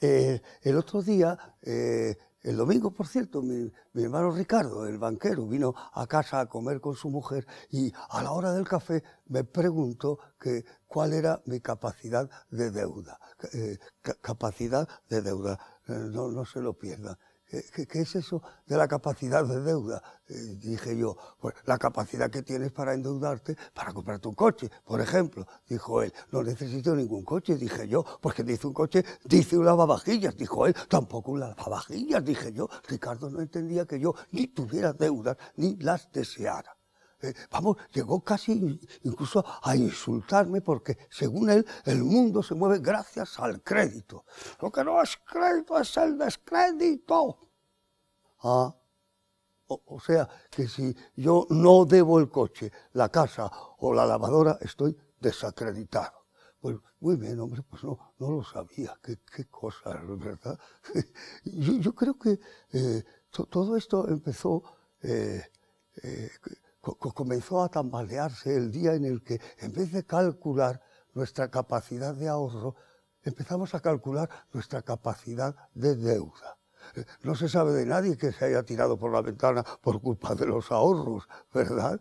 Eh, el otro día, eh, el domingo, por cierto, mi, hermano Ricardo, el banquero, vino a casa a comer con su mujer y a la hora del café me preguntó que, cuál era mi capacidad de deuda. Eh, capacidad de deuda, no, no se lo pierda. ¿Qué, es eso de la capacidad de deuda? Eh, dije yo, pues la capacidad que tienes para endeudarte para comprarte un coche, por ejemplo. Dijo él, no necesito ningún coche, dije yo, porque pues dice un coche, dice un lavavajillas, dijo él, tampoco un lavavajillas, dije yo. Ricardo no entendía que yo ni tuviera deudas ni las deseara. Eh, vamos, llegó casi incluso a insultarme porque, según él, el mundo se mueve gracias al crédito. Lo que no es crédito es el descrédito. Ah, o, sea, que si yo no debo el coche, la casa o la lavadora, estoy desacreditado. Pues muy bien, hombre, pues no, no lo sabía, qué, qué cosa, ¿verdad? yo, creo que eh, todo esto empezó eh, comenzó a tambalearse el día en el que, en vez de calcular nuestra capacidad de ahorro, empezamos a calcular nuestra capacidad de deuda. Eh, no se sabe de nadie que se haya tirado por la ventana por culpa de los ahorros, ¿verdad?